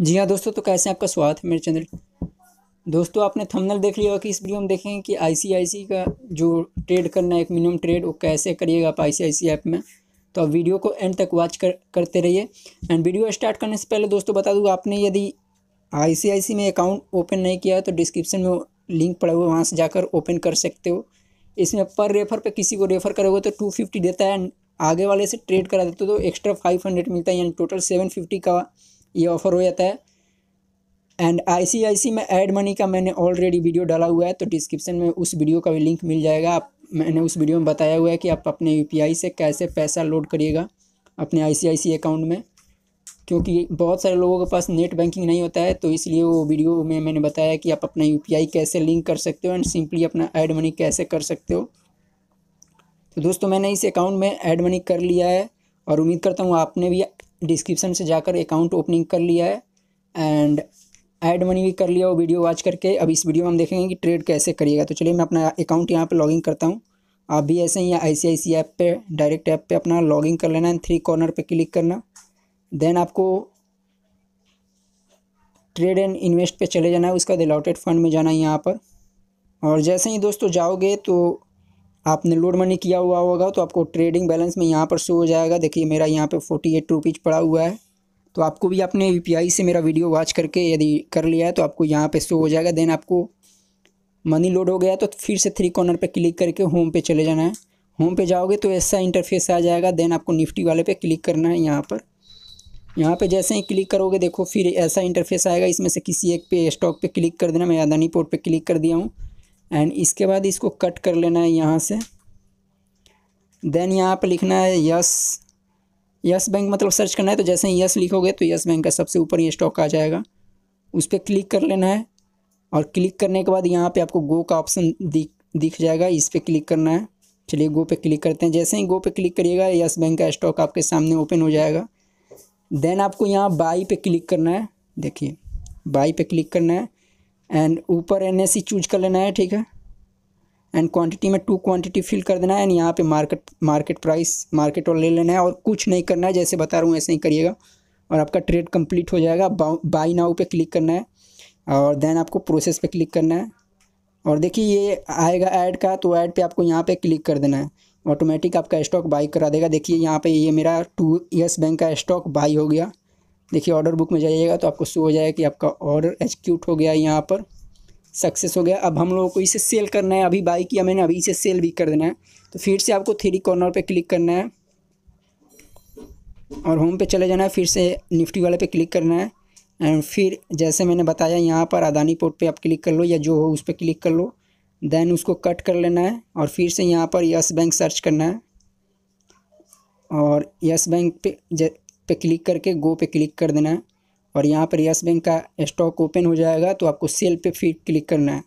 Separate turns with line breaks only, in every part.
जी हाँ दोस्तों तो कैसे हैं आपका स्वागत है मेरे चैनल दोस्तों आपने थंबनेल देख लिया होगा कि इस वीडियो में देखेंगे कि आई का जो ट्रेड करना है एक मिनिमम ट्रेड वो कैसे करिएगा आप सी ऐप में तो आप वीडियो को एंड तक वॉच कर करते रहिए एंड वीडियो स्टार्ट करने से पहले दोस्तों बता दूँ आपने यदि आई में अकाउंट ओपन नहीं किया है तो डिस्क्रिप्शन में लिंक पड़ा हुआ वहाँ से जाकर ओपन कर सकते हो इसमें पर रेफर पर किसी को रेफर करोगे तो टू फिफ्टी देता है आगे वाले से ट्रेड करा देते हो तो एक्स्ट्रा फाइव हंड्रेड मिलता है यानी टोटल सेवन फिफ्टी का ये ऑफ़र हो जाता है एंड आईसीआईसी में एड मनी का मैंने ऑलरेडी वीडियो डाला हुआ है तो डिस्क्रिप्शन में उस वीडियो का भी लिंक मिल जाएगा आप मैंने उस वीडियो में बताया हुआ है कि आप अपने यू से कैसे पैसा लोड करिएगा अपने आई अकाउंट में क्योंकि बहुत सारे लोगों के पास नेट बैंकिंग नहीं होता है तो इसलिए वो वीडियो में मैंने बताया कि आप अपना यू कैसे लिंक कर सकते हो एंड सिंपली अपना ऐड मनी कैसे कर सकते हो तो दोस्तों मैंने इस अकाउंट में ऐड मनी कर लिया है और उम्मीद करता हूँ आपने भी डिस्क्रिप्शन से जाकर अकाउंट ओपनिंग कर लिया है एंड ऐड मनी भी कर लिया वो वीडियो वॉच करके अब इस वीडियो में हम देखेंगे कि ट्रेड कैसे करिएगा तो चलिए मैं अपना अकाउंट यहाँ पर लॉगिन करता हूँ आप भी ऐसे ही या आई सी ऐप पर डायरेक्ट ऐप पर अपना लॉगिन कर लेना एंड थ्री कॉर्नर पर क्लिक करना देन आपको ट्रेड एंड इन्वेस्ट पे चले जाना है उसका अलॉटेड फंड में जाना है यहाँ पर और जैसे ही दोस्तों जाओगे तो आपने लोड मनी किया हुआ होगा तो आपको ट्रेडिंग बैलेंस में यहाँ पर शो हो जाएगा देखिए मेरा यहाँ पे फोर्टी एट रुपीज़ पड़ा हुआ है तो आपको भी आपने यू से मेरा वीडियो वॉच करके यदि कर लिया है तो आपको यहाँ पे शो हो जाएगा देन आपको मनी लोड हो गया तो फिर से थ्री कॉर्नर पे क्लिक करके होम पे चले जाना है होम पे जाओगे तो ऐसा इंटरफेस आ जाएगा देन आपको निफ्टी वाले पे क्लिक करना है यहाँ पर यहाँ पे जैसे ही क्लिक करोगे देखो फिर ऐसा इंटरफेस आएगा इसमें से किसी एक पे स्टॉक पे क्लिक कर देना मैं अदानी पोर्ट पे क्लिक कर दिया हूँ एंड इसके बाद इसको कट कर लेना है यहाँ से देन यहाँ पर लिखना है यस यस बैंक मतलब सर्च करना है तो जैसे ही यस लिखोगे तो यस बैंक का सबसे ऊपर ये स्टॉक आ जाएगा उस पर क्लिक कर लेना है और क्लिक करने के बाद यहाँ पे आपको गो का ऑप्शन दिख दिख जाएगा इस पर क्लिक करना है चलिए गो पे क्लिक करते हैं जैसे ही गो पे क्लिक करिएगा यस बैंक का स्टॉक आपके सामने ओपन हो जाएगा देन आपको यहाँ बाई पे क्लिक करना है देखिए बाई पे क्लिक करना है एंड ऊपर एन ए सी चूज कर लेना है ठीक है एंड क्वांटिटी में टू क्वांटिटी फिल कर देना है एंड यहाँ पे मार्केट मार्केट प्राइस मार्केट और ले लेना है और कुछ नहीं करना है जैसे बता रहा हूँ ऐसे ही करिएगा और आपका ट्रेड कंप्लीट हो जाएगा बाई नाउ पे क्लिक करना है और देन आपको प्रोसेस पे क्लिक करना है और देखिए ये आएगा ऐड का तो ऐड पे आपको यहाँ पे क्लिक कर देना है ऑटोमेटिक आपका स्टॉक बाई करा देगा देखिए यहाँ पर ये मेरा टू ईयर्स बैंक का स्टॉक बाई हो गया देखिए ऑर्डर बुक में जाइएगा तो आपको शो हो जाएगा कि आपका ऑर्डर एक्सक्यूट हो गया यहाँ पर सक्सेस हो गया अब हम लोगों को इसे सेल करना है अभी बाई किया मैंने अभी इसे सेल भी कर देना है तो फिर से आपको थ्री कॉर्नर पर क्लिक करना है और होम पे चले जाना है फिर से निफ्टी वाले पे क्लिक करना है एंड फिर जैसे मैंने बताया यहाँ पर अदानी पोर्ट पे आप क्लिक कर लो या जो हो उस पर क्लिक कर लो देन उसको कट कर लेना है और फिर से यहाँ पर यस बैंक सर्च करना है और यस बैंक पे पे क्लिक करके गो पे क्लिक कर देना है और यहाँ पर यस बैंक का स्टॉक ओपन हो जाएगा तो आपको सेल पे फिर क्लिक करना है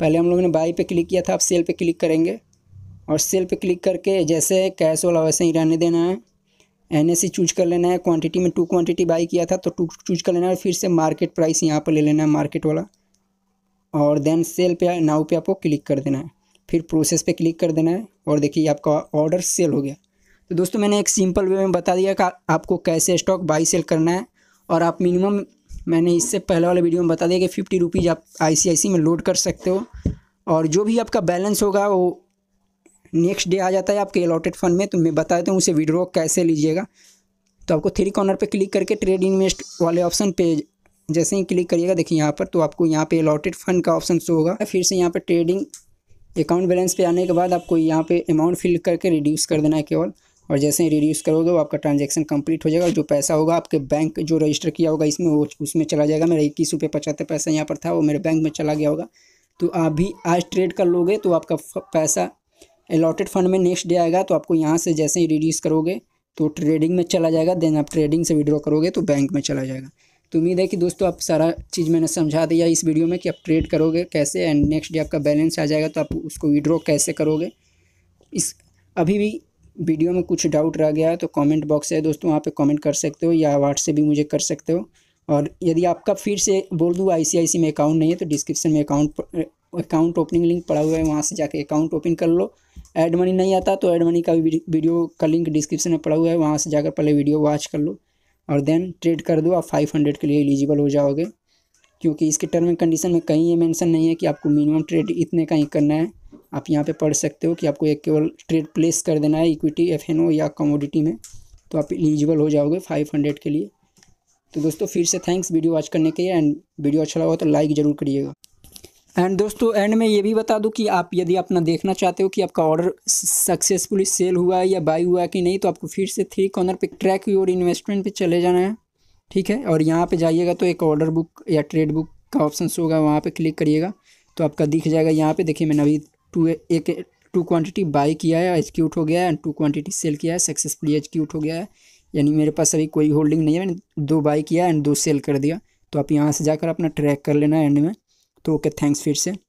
पहले हम लोगों ने बाई पे क्लिक किया था आप सेल पे क्लिक करेंगे और सेल पे क्लिक करके जैसे कैश वाला वैसे ही रहने देना है एन एस चूज कर लेना है क्वांटिटी में टू क्वांटिटी बाई किया था तो टू चूज कर लेना है फिर से मार्केट प्राइस यहाँ पर ले लेना है मार्केट वाला और देन सेल पे नाव पे आपको क्लिक कर देना है फिर प्रोसेस पे क्लिक कर देना है और देखिए आपका ऑर्डर सेल हो गया तो दोस्तों मैंने एक सिंपल वे में बता दिया कि आपको कैसे स्टॉक बाई सेल करना है और आप मिनिमम मैंने इससे पहले वाले वीडियो में बता दिया कि फिफ्टी रुपीज़ आप आई में लोड कर सकते हो और जो भी आपका बैलेंस होगा वो नेक्स्ट डे आ जाता है आपके अलॉटेड फंड में तो मैं बता देता हूँ उसे विड्रॉ कैसे लीजिएगा तो आपको थ्री कॉर्नर पे क्लिक करके ट्रेड इन्वेस्ट वाले ऑप्शन पे जैसे ही क्लिक करिएगा देखिए यहाँ पर तो आपको यहाँ पे अलॉटेड फंड का ऑप्शन शो होगा फिर से यहाँ पे ट्रेडिंग अकाउंट बैलेंस पे आने के बाद आपको यहाँ पे अमाउंट फिल करके रिड्यूस कर देना है केवल और जैसे ही रिड्यूस करोगे वो आपका ट्रांजेक्शन कंप्लीट हो जाएगा जो पैसा होगा आपके बैंक जो रजिस्टर किया होगा इसमें वो उसमें चला जाएगा मेरा इक्कीस रुपये पचहत्तर पैसा यहाँ पर था वो मेरे बैंक में चला गया होगा तो आप भी आज ट्रेड कर लोगे तो आपका पैसा अलॉटेड फंड में नेक्स्ट डे आएगा तो आपको यहाँ से जैसे ही रिड्यूस करोगे तो ट्रेडिंग में चला जाएगा देन आप ट्रेडिंग से विड्रॉ करोगे तो बैंक में चला जाएगा तो उम्मीद है कि दोस्तों आप सारा चीज़ मैंने समझा दिया इस वीडियो में कि आप ट्रेड करोगे कैसे एंड नेक्स्ट डे आपका बैलेंस आ जाएगा तो आप उसको विड्रॉ कैसे करोगे इस अभी भी वीडियो में कुछ डाउट रह गया है तो कमेंट बॉक्स है दोस्तों वहाँ पे कमेंट कर सकते हो या व्हाट्सएप भी मुझे कर सकते हो और यदि आपका फिर से बोल दूँ आई में अकाउंट नहीं है तो डिस्क्रिप्शन में अकाउंट अकाउंट ओपनिंग लिंक पड़ा हुआ है वहाँ से जाके अकाउंट ओपन कर लो एड मनी नहीं आता तो एड मनी का भी वीडियो का लिंक डिस्क्रिप्शन में पड़ा हुआ है वहाँ से जाकर पहले वीडियो वॉच कर लो और देन ट्रेड कर दो आप फाइव हंड्रेड के लिए एलिजिबल हो जाओगे क्योंकि इसके टर्म एंड कंडीशन में कहीं ये मेंशन नहीं है कि आपको मिनिमम ट्रेड इतने का ही करना है आप यहाँ पे पढ़ सकते हो कि आपको एक केवल ट्रेड प्लेस कर देना है इक्विटी एफ या कमोडिटी में तो आप एलिजिबल हो जाओगे फाइव हंड्रेड के लिए तो दोस्तों फिर से थैंक्स वीडियो वॉच करने के लिए एंड वीडियो अच्छा लगा तो लाइक ज़रूर करिएगा एंड दोस्तों एंड में ये भी बता दूँ कि आप यदि अपना देखना चाहते हो कि आपका ऑर्डर सक्सेसफुली सेल हुआ है या बाई हुआ है कि नहीं तो आपको फिर से थ्री कॉर्नर पर ट्रैक योर इन्वेस्टमेंट पर चले जाना है ठीक है और यहाँ पर जाइएगा तो एक ऑर्डर बुक या ट्रेड बुक का ऑप्शन होगा वहाँ पर क्लिक करिएगा तो आपका दिख जाएगा यहाँ पर देखिए मैंने अभी टू एक टू क्वांटिटी बाई किया है एक्सक्यूट हो गया है एंड टू क्वांटिटी सेल किया है सक्सेसफुली एक्सक्यूट हो गया है यानी मेरे पास अभी कोई होल्डिंग नहीं है मैंने दो बाई किया एंड दो सेल कर दिया तो आप यहाँ से जाकर अपना ट्रैक कर लेना एंड में तो ओके थैंक्स फिर से